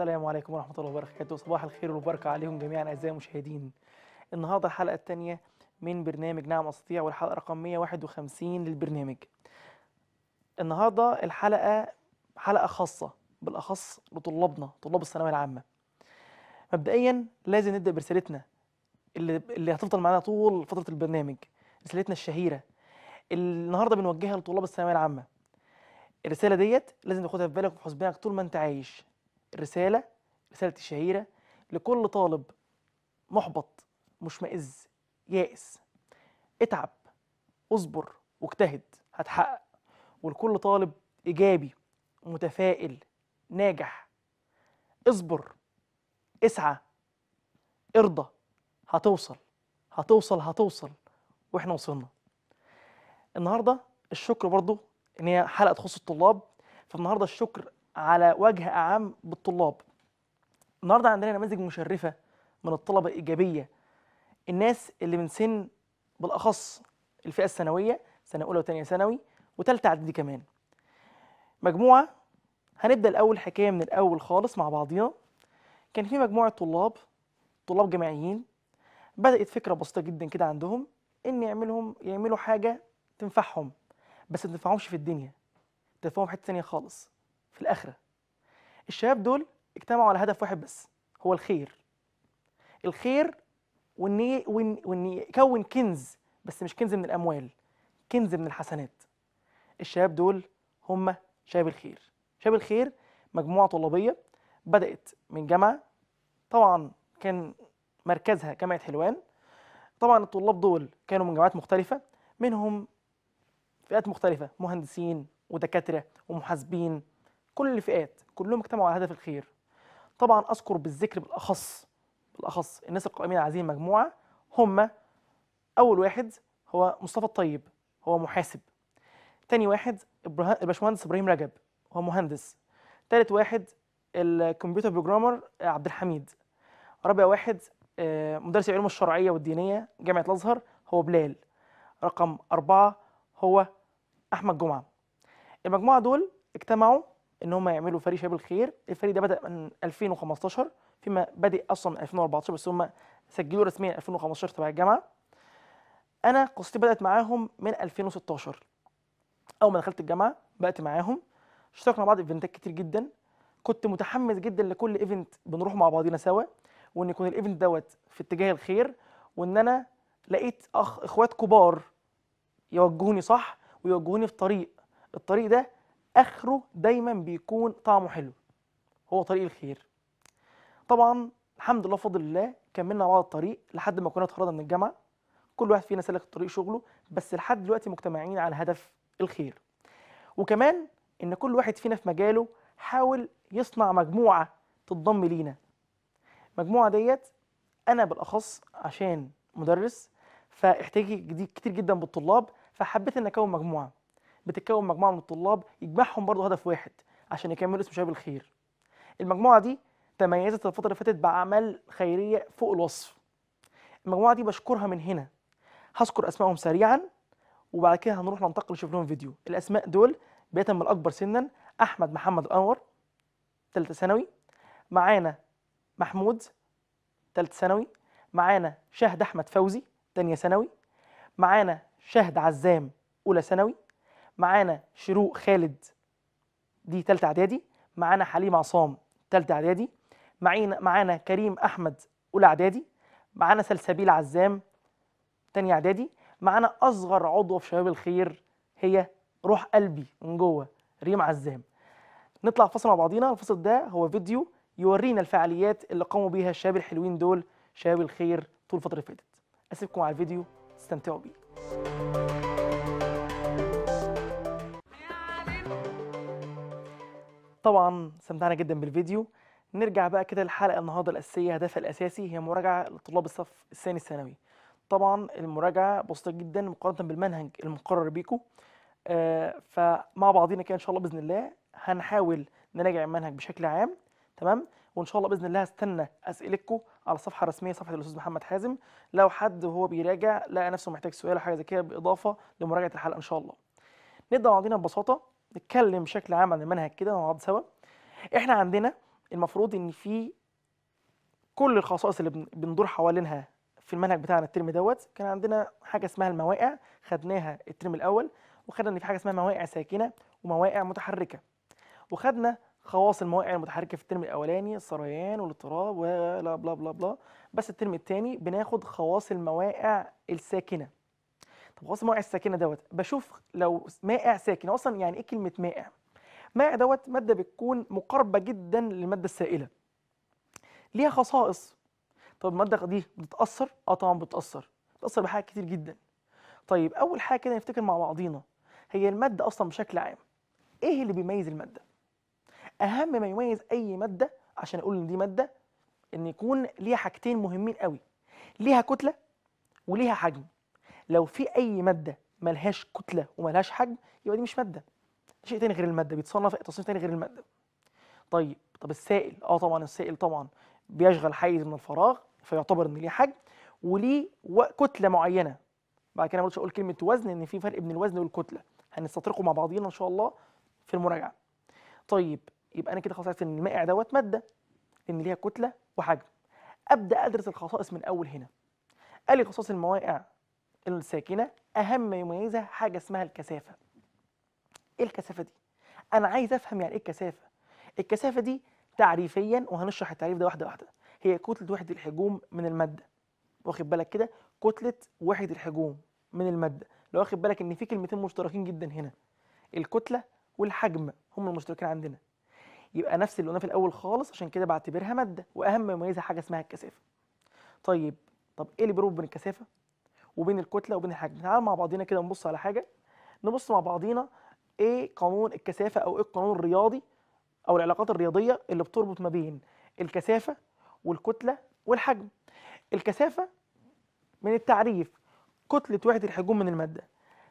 السلام عليكم ورحمة الله وبركاته صباح الخير والبركة عليهم جميعا أعزائي المشاهدين النهاردة الحلقة الثانية من برنامج نعم أستطيع والحلقة رقم 151 للبرنامج النهاردة الحلقة حلقة خاصة بالأخص لطلابنا طلاب الثانوية العامة مبدئيا لازم نبدأ برسالتنا اللي, اللي هتفضل معانا طول فترة البرنامج رسالتنا الشهيرة النهاردة بنوجهها لطلاب الثانوية العامة الرسالة ديت لازم تاخدها في بالك وفي حسبانك طول ما انت عايش رسالة رسالتي الشهيرة لكل طالب محبط مشمئز يائس اتعب اصبر واجتهد هتحقق ولكل طالب إيجابي متفائل ناجح اصبر اسعى ارضى هتوصل هتوصل هتوصل واحنا وصلنا النهارده الشكر برضو ان هي حلقه تخص الطلاب فالنهارده الشكر على وجه اعم بالطلاب النهارده عندنا نماذج مشرفه من الطلبه الايجابيه الناس اللي من سن بالاخص الفئه الثانويه سنه اولى وثانيه ثانوي وثالثه اعدادي كمان مجموعه هنبدا الاول حكايه من الاول خالص مع بعضينا كان في مجموعه طلاب طلاب جامعيين بدات فكره بسيطه جدا كده عندهم ان يعملهم يعملوا حاجه تنفعهم بس ما تنفعهمش في الدنيا تنفعهم في حته ثانيه خالص في الآخرة الشباب دول اجتمعوا على هدف واحد بس هو الخير الخير وإن وإن يكون كنز بس مش كنز من الأموال كنز من الحسنات الشباب دول هم شباب الخير شباب الخير مجموعة طلابية بدأت من جامعة طبعا كان مركزها جامعة حلوان طبعا الطلاب دول كانوا من جامعات مختلفة منهم فئات مختلفة مهندسين ودكاترة ومحاسبين كل الفئات كلهم اجتمعوا على هدف الخير طبعا اذكر بالذكر بالاخص بالاخص الناس القائمين على هذه المجموعه هم اول واحد هو مصطفى الطيب هو محاسب تاني واحد الباشمهندس ابراهيم رجب هو مهندس تالت واحد الكمبيوتر بروجرامر عبد الحميد رابع واحد آه، مدرس العلوم الشرعيه والدينيه جامعه الازهر هو بلال رقم أربعة هو أحمد جمعة المجموعة دول اجتمعوا ان هم يعملوا فريق شباب الخير الفريق ده بدا من 2015 فيما بادئ اصلا من 2014 بس هم سجلوا رسميا 2015 تبع الجامعه انا قصتي بدات معاهم من 2016 اول ما دخلت الجامعه بقت معاهم اشتركنا مع بعض ايفنتات كتير جدا كنت متحمس جدا لكل ايفنت بنروح مع بعضينا سوا وان يكون الايفنت دوت في اتجاه الخير وان انا لقيت اخ اخوات كبار يوجهوني صح ويوجهوني في طريق الطريق ده اخره دايما بيكون طعمه حلو هو طريق الخير طبعا الحمد لله بفضل الله كملنا بعض الطريق لحد ما كنا اتخرجنا من الجامعه كل واحد فينا سلك طريق شغله بس لحد دلوقتي مجتمعين على هدف الخير وكمان ان كل واحد فينا في مجاله حاول يصنع مجموعه تتضم لينا المجموعه ديت انا بالاخص عشان مدرس فاحتاجي كتير جدا بالطلاب فحبيت ان اكون مجموعه بتتكون مجموعه من الطلاب يجمعهم برضه هدف واحد عشان يكملوا اسم شباب الخير المجموعه دي تميزت الفتره اللي فاتت باعمال خيريه فوق الوصف المجموعه دي بشكرها من هنا هذكر اسمائهم سريعا وبعد كده هنروح ننتقل نشوف لهم فيديو الاسماء دول بدايه من الاكبر سنا احمد محمد الانور ثالثه ثانوي معانا محمود ثالثه ثانوي معانا شهد احمد فوزي ثانيه ثانوي معانا شهد عزام اولى ثانوي معانا شروق خالد دي تالتة اعدادي معانا حليم عصام تالتة اعدادي معانا معانا كريم احمد اولى اعدادي معانا سلسبيل عزام تانية اعدادي معانا اصغر عضو في شباب الخير هي روح قلبي من جوه ريم عزام نطلع فصل مع بعضينا الفصل ده هو فيديو يورينا الفعاليات اللي قاموا بيها الشباب الحلوين دول شباب الخير طول الفتره اللي فاتت اسيبكم على الفيديو استمتعوا بيه طبعا استمتعنا جدا بالفيديو نرجع بقى كده للحلقه النهارده الاساسيه هدفها الاساسي هي مراجعه لطلاب الصف الثاني الثانوي طبعا المراجعه بسيطه جدا مقارنه بالمنهج المقرر بيكم آه فمع بعضينا كده ان شاء الله باذن الله هنحاول نراجع المنهج بشكل عام تمام وان شاء الله باذن الله هستنى اسئلتكم على الصفحه الرسميه صفحه الاستاذ محمد حازم لو حد وهو بيراجع لقى نفسه محتاج سؤال او حاجه زي كده باضافه لمراجعه الحلقه ان شاء الله نبدا بعضينا ببساطه نتكلم بشكل عام عن المنهج كده نقعد سوا احنا عندنا المفروض ان في كل الخصائص اللي بندور حوالينها في المنهج بتاعنا الترم دوت كان عندنا حاجه اسمها المواقع خدناها الترم الاول وخدنا ان في حاجه اسمها مواقع ساكنه ومواقع متحركه وخدنا خواص المواقع المتحركه في الترم الاولاني السريان والاضطراب ولا بلا بلا بلا بس الترم الثاني بناخد خواص المواقع الساكنه طب خلاص مائع الساكنه دوت بشوف لو مائع ساكن اصلا يعني ايه كلمه مائع مائع دوت ماده بتكون مقاربه جدا للماده السائله ليها خصائص طب الماده دي بتتاثر اه طبعا بتتاثر بتتاثر بحاجات كتير جدا طيب اول حاجه كده نفتكر مع بعضينا هي الماده اصلا بشكل عام ايه اللي بيميز الماده اهم ما يميز اي ماده عشان اقول ان دي ماده ان يكون ليها حاجتين مهمين قوي ليها كتله وليها حجم لو في اي ماده ملهاش كتله وملهاش حجم يبقى دي مش ماده شيء تاني غير الماده بيتصنف تصنيف تاني غير الماده طيب طب السائل اه طبعا السائل طبعا بيشغل حيز من الفراغ فيعتبر ان ليه حجم وليه كتله معينه بعد كده ما اقول كلمه وزن ان في فرق بين الوزن والكتله هنستطرقه مع بعضينا ان شاء الله في المراجعه طيب يبقى انا كده خلاص عرفت ان المائع دوت ماده ان ليها كتله وحجم ابدا ادرس الخصائص من اول هنا قال لي خصائص الموائع الساكنه اهم ما يميزها حاجه اسمها الكثافه ايه الكثافه دي انا عايز افهم يعني ايه الكثافه الكثافه دي تعريفيا وهنشرح التعريف ده واحده واحده هي كتله وحده الحجوم من الماده واخد بالك كده كتله وحده الحجوم من الماده لو واخد بالك ان في كلمتين مشتركين جدا هنا الكتله والحجم هم المشتركين عندنا يبقى نفس اللي قلناه في الاول خالص عشان كده بعتبرها ماده واهم ما يميزها حاجه اسمها الكثافه طيب طب ايه اللي بيربط بين الكثافه وبين الكتله وبين الحجم تعال مع بعضينا كده نبص على حاجه نبص مع بعضينا ايه قانون الكثافه او ايه القانون الرياضي او العلاقات الرياضيه اللي بتربط ما بين الكثافه والكتله والحجم الكثافه من التعريف كتله وحده الحجم من الماده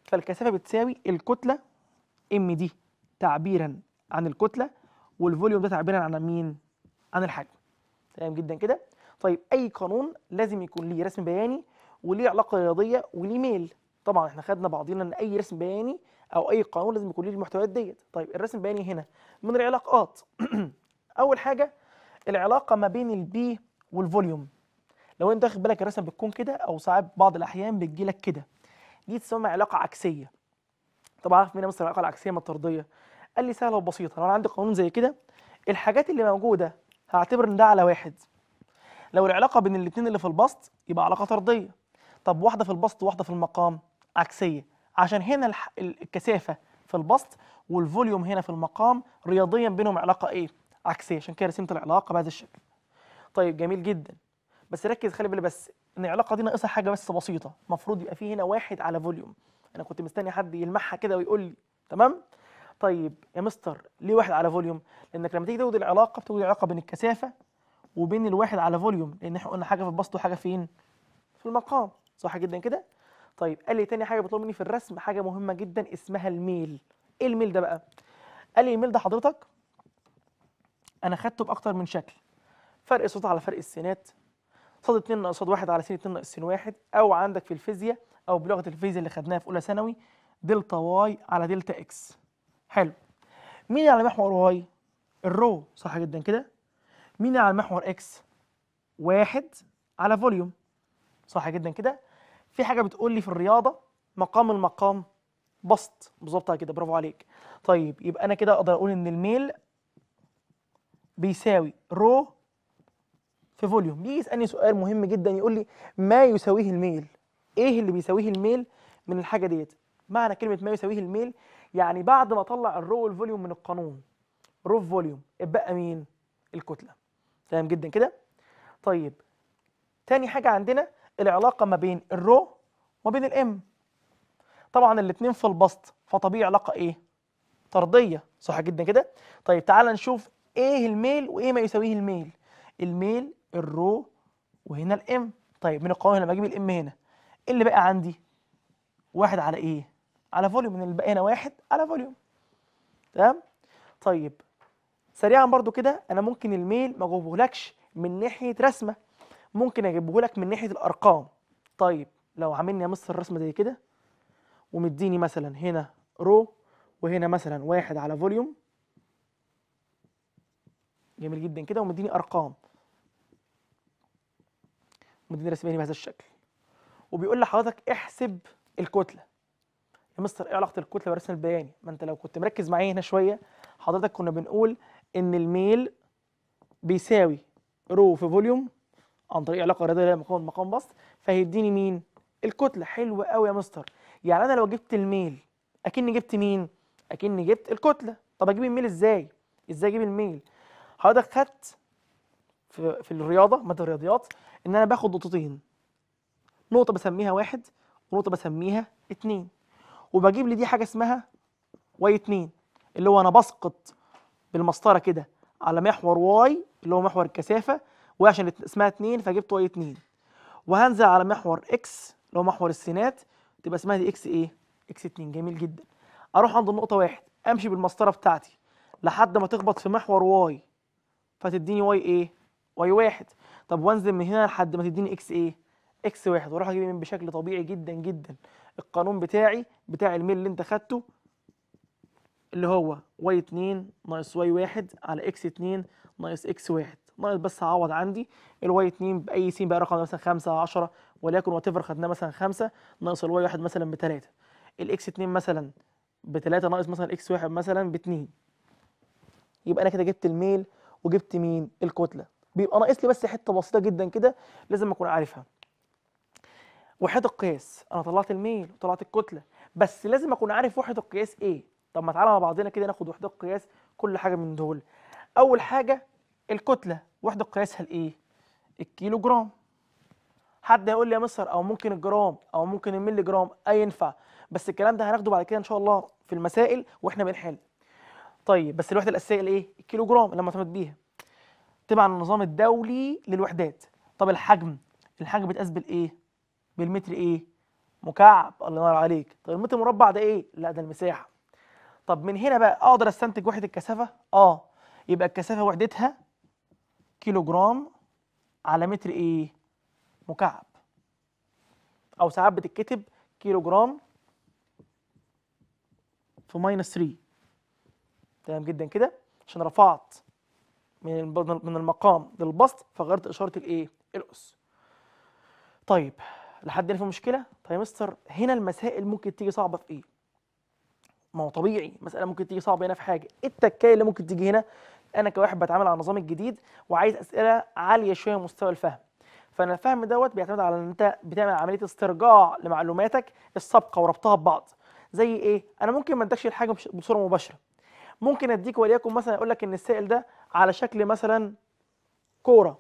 فالكثافه بتساوي الكتله ام دي تعبيرا عن الكتله والفوليوم ده تعبيرا عن مين عن الحجم تمام جدا كده طيب اي قانون لازم يكون ليه رسم بياني وليه علاقه رياضيه وليه ميل طبعا احنا خدنا بعضينا ان اي رسم بياني او اي قانون لازم يكون ليه المحتويات ديت طيب الرسم البياني هنا من العلاقات اول حاجه العلاقه ما بين البي والفوليوم لو انت واخد بالك الرسم بتكون كده او ساعات بعض الاحيان بتجيلك كده دي تسمى علاقه عكسيه طبعا عارف مين مثلا العلاقه العكسيه ما قال لي سهله وبسيطه لو انا عندي قانون زي كده الحاجات اللي موجوده هعتبر ان ده على واحد لو العلاقه بين الاثنين اللي في البسط يبقى علاقه طرديه طب واحده في البسط وواحده في المقام عكسيه عشان هنا الكثافه في البسط والفوليوم هنا في المقام رياضيا بينهم علاقه ايه عكسيه عشان كده رسمت العلاقه بهذا الشكل طيب جميل جدا بس ركز خلي بالك بس ان العلاقه دي ناقصها حاجه بس بسيطه المفروض يبقى في هنا واحد على فوليوم انا كنت مستني حد يلمحها كده ويقول لي تمام طيب يا مستر ليه واحد على فوليوم لانك لما تيجي تزود العلاقه بتزود العلاقه بين الكثافه وبين الواحد على فوليوم لان احنا قلنا حاجه في البسط وحاجه فين في المقام صح جدا كده طيب قال لي تاني حاجه بيطلب مني في الرسم حاجه مهمه جدا اسمها الميل ايه الميل ده بقى قال لي الميل ده حضرتك انا خدته باكتر من شكل فرق صوت على فرق السينات صاد 2 ناقص ص 1 على سين 2 ناقص سين 1 او عندك في الفيزياء او بلغه الفيزياء اللي خدناها في اولى ثانوي دلتا واي على دلتا اكس حلو مين على محور واي الرو صح جدا كده مين على محور اكس واحد على فوليوم صح جدا كده في حاجه بتقول لي في الرياضه مقام المقام بسط بالظبط كده برافو عليك طيب يبقى انا كده اقدر اقول ان الميل بيساوي رو في فوليوم بيجي يسالني سؤال مهم جدا يقول لي ما يساويه الميل ايه اللي بيساويه الميل من الحاجه ديت معنى كلمه ما يساويه الميل يعني بعد ما اطلع الرو والفوليوم من القانون رو في فوليوم اتبقى مين الكتله تمام جدا كده طيب تاني حاجه عندنا العلاقه ما بين الرو وما بين الام طبعا الاثنين في البسط فطبيعي علاقه ايه طرديه صح جدا كده طيب تعال نشوف ايه الميل وايه ما يساويه الميل الميل الرو وهنا الام طيب من القوانين لما اجيب الام هنا اللي بقى عندي واحد على ايه على فوليوم اللي بقى هنا واحد على فوليوم تمام طيب سريعا برضو كده انا ممكن الميل ما اجيبهولكش من ناحيه رسمه ممكن اجيبه لك من ناحيه الارقام طيب لو عاملني يا مستر رسمه زي كده ومديني مثلا هنا رو وهنا مثلا واحد على فوليوم جميل جدا كده ومديني ارقام مديني رسمين يعني بهذا الشكل وبيقول لحضرتك احسب الكتله يا مستر ايه علاقه الكتله بالرسم البياني ما انت لو كنت مركز معايا هنا شويه حضرتك كنا بنقول ان الميل بيساوي رو في فوليوم عن طريق علاقه رياضيه لها مقام مقام بسط فهيديني مين الكتله حلو قوي يا مستر يعني انا لو جبت الميل اكني جبت مين اكني جبت الكتله طب اجيب الميل ازاي ازاي اجيب الميل حضرتك خدت في, في الرياضه ماده الرياضيات ان انا باخد نقطتين نقطه بسميها واحد ونقطه بسميها اتنين وبجيب لي دي حاجه اسمها واي اتنين اللي هو انا بسقط بالمسطره كده على محور واي اللي هو محور الكثافه وعشان اسمها 2 فجبت واي 2 وهنزل على محور اكس اللي هو محور السينات تبقى اسمها دي اكس ايه؟ اكس 2 جميل جدا اروح عند النقطه واحد امشي بالمسطره بتاعتي لحد ما تخبط في محور واي فتديني واي ايه؟ واي واحد طب وانزل من هنا لحد ما تديني اكس ايه؟ اكس واحد واروح اجيب من بشكل طبيعي جدا جدا القانون بتاعي بتاع الميل اللي انت خدته اللي هو واي 2 ناقص واي 1 على اكس 2 ناقص اكس 1 ناقص بس هعوض عندي الواي 2 باي سين بقى رقم مثلا 5 10 ولكن وات ايفر خدناه مثلا 5 ناقص الواي 1 مثلا ب 3 الاكس 2 مثلا ب 3 ناقص مثلا الاكس 1 مثلا ب 2 يبقى انا كده جبت الميل وجبت مين الكتله بيبقى ناقص لي بس حته بسيطه جدا كده لازم اكون عارفها وحده القياس انا طلعت الميل وطلعت الكتله بس لازم اكون عارف وحده القياس ايه طب ما تعالى مع بعضنا كده ناخد وحده القياس كل حاجه من دول اول حاجه الكتلة وحدة قياسها لإيه؟ الكيلو جرام حد هيقول لي يا مصر أو ممكن الجرام أو ممكن الملي جرام أي ينفع بس الكلام ده هناخده بعد كده إن شاء الله في المسائل وإحنا بنحل طيب بس الوحدة الأساسية الإيه؟ الكيلو جرام اللي معتمد بيها تبع النظام الدولي للوحدات طب الحجم الحجم بيتقاس بالإيه؟ بالمتر إيه؟ مكعب الله ينور عليك طب المتر مربع ده إيه؟ لا ده المساحة طب من هنا بقى أقدر أستنتج وحدة الكثافة؟ آه يبقى الكثافة وحدتها كيلو جرام على متر ايه مكعب او ساعات بتتكتب كيلو جرام في ماينس 3 تمام جدا كده عشان رفعت من من المقام للبسط فغيرت اشاره الايه الاس طيب لحد هنا في مشكله طيب يا مستر هنا المسائل ممكن تيجي صعبه في ايه ما هو طبيعي مساله ممكن تيجي صعبه هنا في حاجه إيه التكايه اللي ممكن تيجي هنا انا كواحد بتعامل على النظام الجديد وعايز اسئله عاليه شويه مستوى الفهم فانا الفهم دوت بيعتمد على ان انت بتعمل عمليه استرجاع لمعلوماتك السابقه وربطها ببعض زي ايه انا ممكن ما ادكش الحاجه بصوره مباشره ممكن اديك وليكن مثلا اقول لك ان السائل ده على شكل مثلا كوره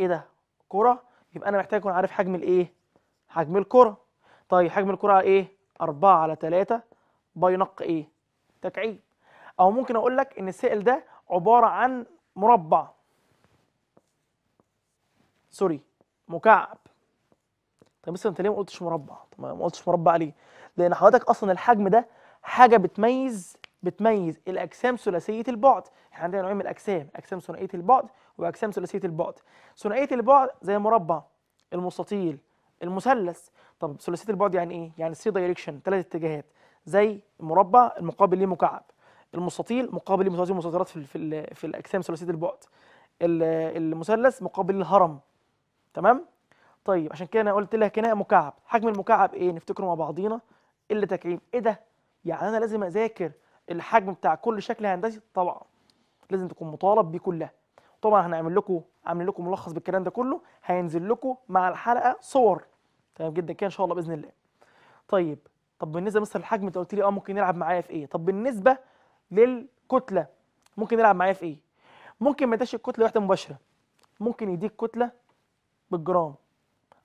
ايه ده كوره يبقى انا محتاج اكون عارف حجم الايه حجم الكره طيب حجم الكره على ايه 4 على 3 باي نق ايه تكعيب او ممكن اقول لك ان السائل ده عباره عن مربع سوري مكعب طب بس انت ليه ما قلتش مربع طب ما قلتش مربع ليه لان حضرتك اصلا الحجم ده حاجه بتميز بتميز الاجسام ثلاثيه البعد احنا عندنا نوعين من الاجسام اجسام ثنائيه البعد واجسام ثلاثيه البعد ثنائيه البعد زي المربع المستطيل المثلث طب ثلاثيه البعد يعني ايه يعني 3 دايركشن ثلاث اتجاهات زي المربع المقابل ليه مكعب المستطيل مقابل متوازي المسيطرات في في, في الاجسام ثلاثيه البعد المثلث مقابل الهرم تمام طيب عشان كده انا قلت لك هنا مكعب حجم المكعب ايه نفتكره مع بعضينا اللي تكعيب ايه ده يعني انا لازم اذاكر الحجم بتاع كل شكل هندسي طبعا لازم تكون مطالب بيه كلها طبعا هنعمل لكم عامل لكم ملخص بالكلام ده كله هينزل لكم مع الحلقه صور تمام جدا كده ان شاء الله باذن الله طيب طب بالنسبه مثلا الحجم انت قلت لي اه ممكن يلعب معايا في ايه طب بالنسبه للكتله ممكن يلعب معايا في ايه ممكن ما يديش الكتله واحده مباشره ممكن يديك كتله بالجرام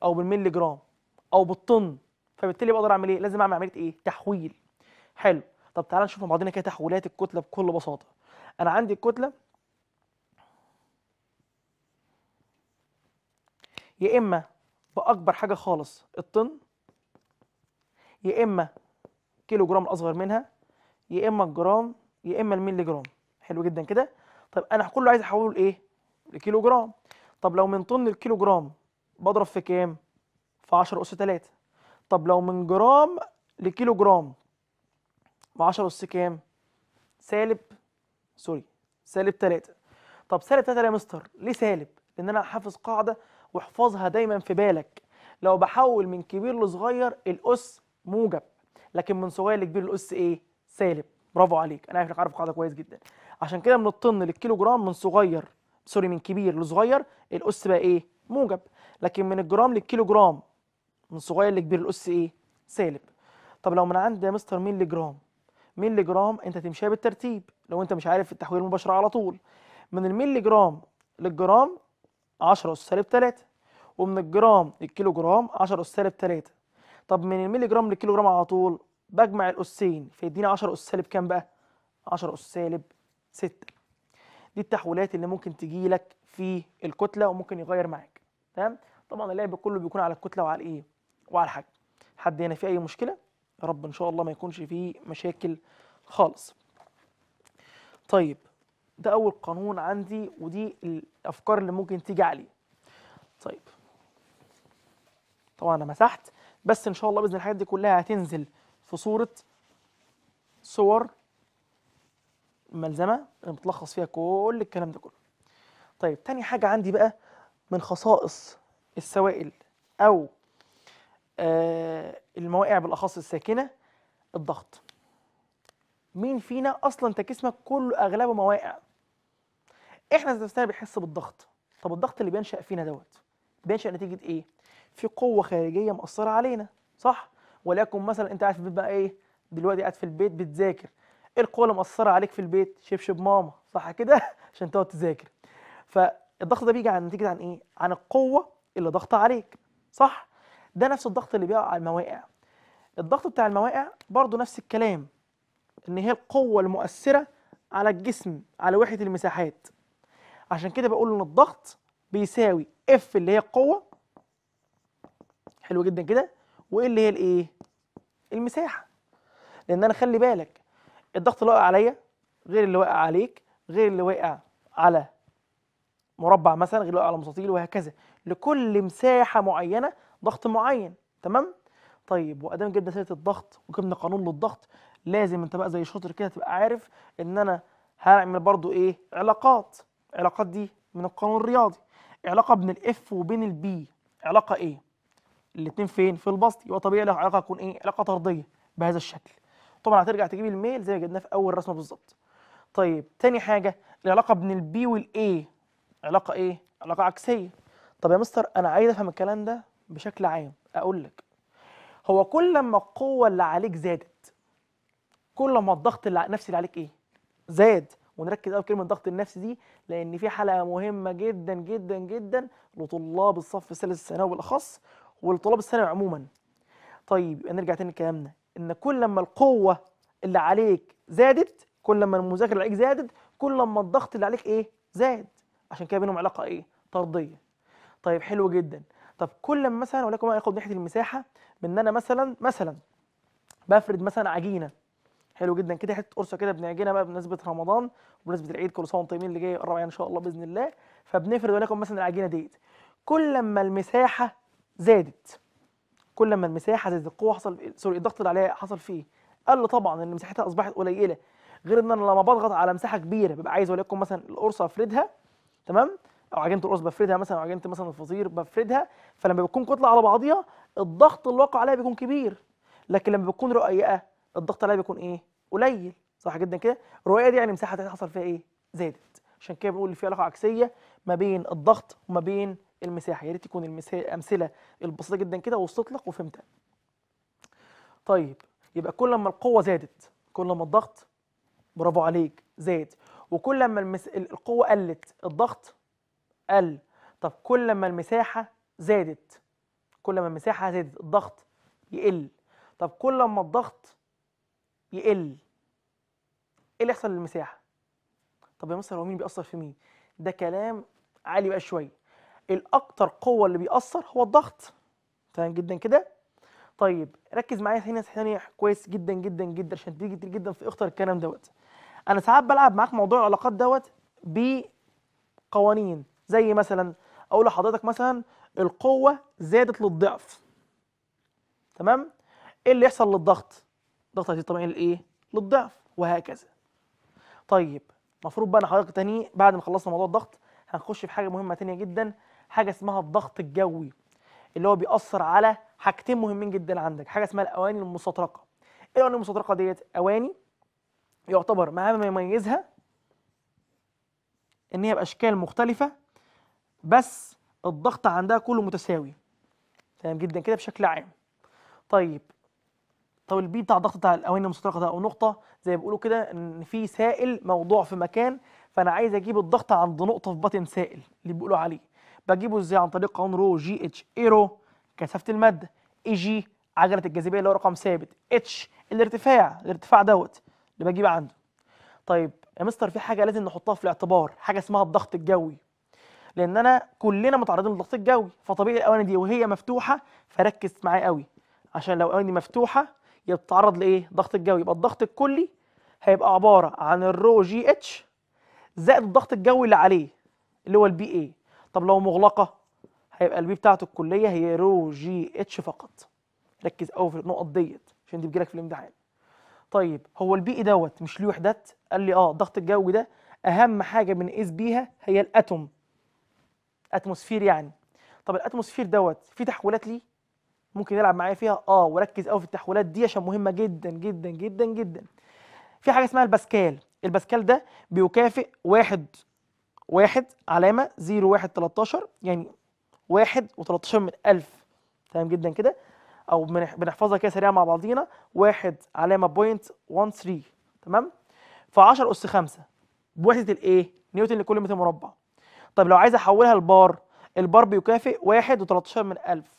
او بالملي جرام او بالطن فبالتالي بقدر اعمل ايه لازم اعمل عمليه ايه تحويل حلو طب تعالى نشوف مع بعضنا كده تحويلات الكتله بكل بساطه انا عندي الكتله يا اما باكبر حاجه خالص الطن يا اما كيلو جرام الاصغر منها يا اما الجرام يا اما الملي جرام حلو جدا كده طب انا كله عايز احوله لايه لكيلو جرام طب لو من طن الكيلو جرام بضرب في كام في 10 اس 3 طب لو من جرام لكيلو جرام ب 10 اس كام سالب سوري سالب 3 طب سالب 3 يا مستر ليه سالب لان انا حافظ قاعده واحفظها دايما في بالك لو بحول من كبير لصغير الاس موجب لكن من صغير لكبير الاس ايه سالب برافو عليك انا عارف عارف القاعده كويس جدا عشان كده من الطن للكيلو جرام من صغير سوري من كبير لصغير الاس بقى ايه موجب لكن من الجرام للكيلو جرام من صغير لكبير الاس ايه سالب طب لو من عند يا مستر ميلي جرام ميلي جرام انت تمشيها بالترتيب لو انت مش عارف التحويل المباشر على طول من الميلي جرام للجرام 10 اس سالب 3 ومن الجرام للكيلو جرام 10 اس سالب 3 طب من الميلي جرام للكيلو جرام على طول بجمع الأسين فيديني 10 أس سالب كام بقى؟ 10 أس سالب 6 دي التحويلات اللي ممكن تجي لك في الكتلة وممكن يغير معاك تمام؟ طبعا اللعب كله بيكون على الكتلة وعلى الإيه؟ وعلى الحجم حد هنا في أي مشكلة؟ يا رب إن شاء الله ما يكونش فيه مشاكل خالص طيب ده أول قانون عندي ودي الأفكار اللي ممكن تيجي عليه طيب طبعا أنا مسحت بس إن شاء الله بإذن الحاجات دي كلها هتنزل في صورة صور ملزمة بتلخص فيها كل الكلام ده كله طيب تاني حاجة عندي بقى من خصائص السوائل أو آه المواقع بالأخص الساكنة الضغط مين فينا أصلا تكسمك كله أغلبه مواقع إحنا نفسنا بيحس بالضغط طب الضغط اللي بينشأ فينا دوت بينشأ نتيجة إيه؟ في قوة خارجية مأثرة علينا صح؟ ولكن مثلا انت قاعد في البيت بقى ايه دلوقتي قاعد في البيت بتذاكر ايه القوه اللي مأثره عليك في البيت شبشب ماما صح كده عشان تقعد تذاكر فالضغط ده بيجي عن نتيجه عن ايه عن القوه اللي ضغط عليك صح ده نفس الضغط اللي بيقع على المواقع الضغط بتاع المواقع برضه نفس الكلام ان هي القوه المؤثره على الجسم على وحده المساحات عشان كده بقول ان الضغط بيساوي اف اللي هي القوه حلو جدا كده وايه اللي هي الايه المساحه لان انا خلي بالك الضغط اللي واقع عليا غير اللي واقع عليك غير اللي واقع على مربع مثلا غير اللي واقع على مستطيل وهكذا لكل مساحه معينه ضغط معين تمام طيب وادام جبنا سيره الضغط وجبنا قانون للضغط لازم انت بقى زي شاطر كده تبقى عارف ان انا هعمل برضو ايه علاقات علاقات دي من القانون الرياضي علاقه بين الاف وبين البي علاقه ايه الاثنين فين في البسط يبقى طبيعي له علاقه تكون ايه علاقه طرديه بهذا الشكل طبعا هترجع تجيب الميل زي ما جبناه في اول رسمه بالظبط طيب تاني حاجه العلاقه بين البي والاي علاقه ايه علاقه عكسيه طب يا مستر انا عايز افهم الكلام ده بشكل عام اقول لك هو كل ما القوه اللي عليك زادت كل ما الضغط النفسي اللي عليك ايه زاد ونركز قوي كلمه الضغط النفسي دي لان في حلقه مهمه جدا جدا جدا لطلاب الصف الثالث الثانوي بالاخص ولطلاب الثانوي عموما طيب نرجع تاني لكلامنا ان كل لما القوه اللي عليك زادت كل لما المذاكره اللي عليك زادت كل لما الضغط اللي عليك ايه زاد عشان كده بينهم علاقه ايه طرديه طيب حلو جدا طب كل لما مثلا ولكم ناخد ناحيه المساحه بان انا مثلا مثلا بفرد مثلا عجينه حلو جدا كده حته قرصه كده بنعجنها بقى بمناسبه رمضان وبمناسبه العيد كل سنه وانتم طيبين اللي جاي قرب ان شاء الله باذن الله فبنفرد ولكم مثلا العجينه ديت كل لما المساحه زادت كل ما المساحه زادت القوه حصل سوري الضغط اللي عليها حصل فيه قل طبعا ان مساحتها اصبحت قليله غير ان انا لما بضغط على مساحه كبيره ببقى عايز وليكن مثلا القرصه افردها تمام او عجينه القرص بفردها مثلا او عجينه مثلا الفطير بفردها فلما بتكون كتله على بعضيها الضغط اللي واقع عليها بيكون كبير لكن لما بتكون رقيقه الضغط عليها بيكون ايه قليل صح جدا كده الرقيقه دي يعني المساحه حصل فيها ايه زادت عشان كده بنقول في علاقه عكسيه ما بين الضغط وما بين المساحه يا ريت تكون الامثله البسيطه جدا كده وصلت لك وفهمتها طيب يبقى كل ما القوه زادت كل ما الضغط برافو عليك زاد وكل ما المس... القوه قلت الضغط قل طب كل ما المساحه زادت كل ما المساحه زادت الضغط يقل طب كل ما الضغط يقل ايه اللي يحصل للمساحه طب يا مستر هو مين بيأثر في مين ده كلام عالي بقى شويه الاكتر قوه اللي بيأثر هو الضغط تمام جدا كده طيب ركز معايا هنا ثانيه كويس جدا جدا جدا عشان تيجي كتير جدا في اختر الكلام دوت انا ساعات بلعب معاك موضوع العلاقات دوت بقوانين زي مثلا اقول لحضرتك مثلا القوه زادت للضعف تمام ايه اللي يحصل للضغط الضغط هيزيد طبيعي لايه للضعف وهكذا طيب المفروض بقى ان حضرتك تاني بعد ما خلصنا موضوع الضغط هنخش في حاجه مهمه تانية جدا حاجه اسمها الضغط الجوي اللي هو بيأثر على حاجتين مهمين جدا عندك حاجه اسمها الاواني المستطرقه ايه الاواني المستطرقه ديت اواني يعتبر ما يميزها ان هي باشكال مختلفه بس الضغط عندها كله متساوي تمام جدا كده بشكل عام طيب طب البي بتاع الضغط بتاع الاواني المستطرقه ده او نقطه زي ما بيقولوا كده ان في سائل موضوع في مكان فانا عايز اجيب الضغط عند نقطه في بطن سائل اللي بيقولوا عليه بجيبه ازاي عن طريق قانون رو جي اتش اي رو كثافه الماده اي جي عجله الجاذبيه اللي هو رقم ثابت اتش الارتفاع الارتفاع دوت اللي بجيب عنده طيب يا مستر في حاجه لازم نحطها في الاعتبار حاجه اسمها الضغط الجوي لان انا كلنا متعرضين للضغط الجوي فطبيعي الاواني دي وهي مفتوحه فركز معايا قوي عشان لو الاواني مفتوحه يبقى بتتعرض لايه ضغط الجوي يبقى الضغط الكلي هيبقى عباره عن الرو جي اتش زائد الضغط الجوي اللي عليه اللي هو البي اي طب لو مغلقه هيبقى البي بتاعته الكليه هي رو جي اتش فقط ركز قوي في النقط ديت عشان دي بتجيلك في الامتحان طيب هو البي إيه دوت مش ليه وحدات قال لي اه الضغط الجوي ده اهم حاجه بنقيس بيها هي الاتوم اتموسفير يعني طب الاتموسفير دوت في تحويلات ليه ممكن يلعب معايا فيها اه وركز قوي في التحويلات دي عشان مهمه جدا جدا جدا جدا في حاجه اسمها الباسكال الباسكال ده بيكافئ واحد واحد علامة زيرو واحد تلاتاشر يعني واحد وتلاتاشر من ألف تمام جدا كده أو بنحفظها كده سريعة مع بعضينا واحد علامة بوينت 13 تمام فعشر أس خمسة بوحدة الإيه؟ نيوتن لكل متر مربع طيب لو عايز أحولها لبار البار بيكافئ واحد وتلاتاشر من ألف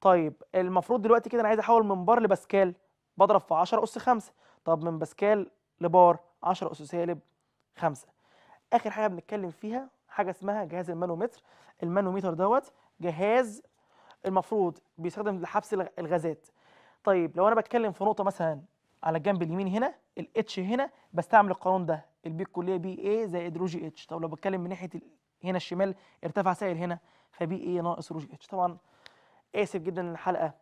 طيب المفروض دلوقتي كده أنا عايز أحول من بار لباسكال بضرب في 10 أس 5 طب من باسكال لبار 10 أس سالب 5 اخر حاجه بنتكلم فيها حاجه اسمها جهاز المانومتر المانومتر دوت جهاز المفروض بيستخدم لحبس الغازات طيب لو انا بتكلم في نقطه مثلا على الجنب اليمين هنا الاتش هنا بستعمل القانون ده البي الكليه بي اي زائد رو جي اتش طب لو بتكلم من ناحيه هنا الشمال ارتفع سائل هنا فبي اي ناقص رو جي اتش طبعا اسف جدا ان الحلقه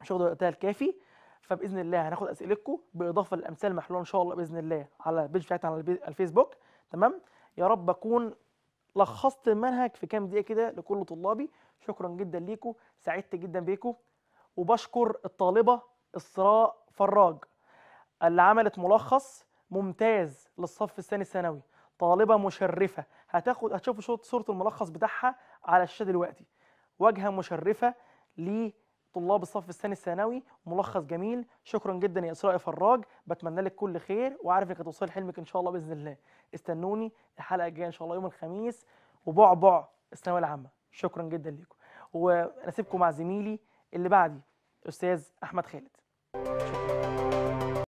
مش واخده وقتها الكافي فباذن الله هناخد اسئلتكم باضافه للامثال المحلوله ان شاء الله باذن الله على البيج بتاعتنا على الفيسبوك تمام يا رب اكون لخصت المنهج في كام دقيقه كده لكل طلابي شكرا جدا ليكم سعدت جدا بيكم وبشكر الطالبه اسراء فراج اللي عملت ملخص ممتاز للصف الثاني الثانوي طالبه مشرفه هتاخد هتشوفوا صوره الملخص بتاعها على الشاشه دلوقتي واجهه مشرفه ليه طلاب الصف الثاني الثانوي ملخص جميل شكرا جدا يا اسراء فراج بتمنى لك كل خير وعارف انك هتوصل حلمك ان شاء الله باذن الله استنوني الحلقه الجايه ان شاء الله يوم الخميس وبعبع الثانويه العامه شكرا جدا ليكم وانا سيبكم مع زميلي اللي بعدي استاذ احمد خالد شكرا.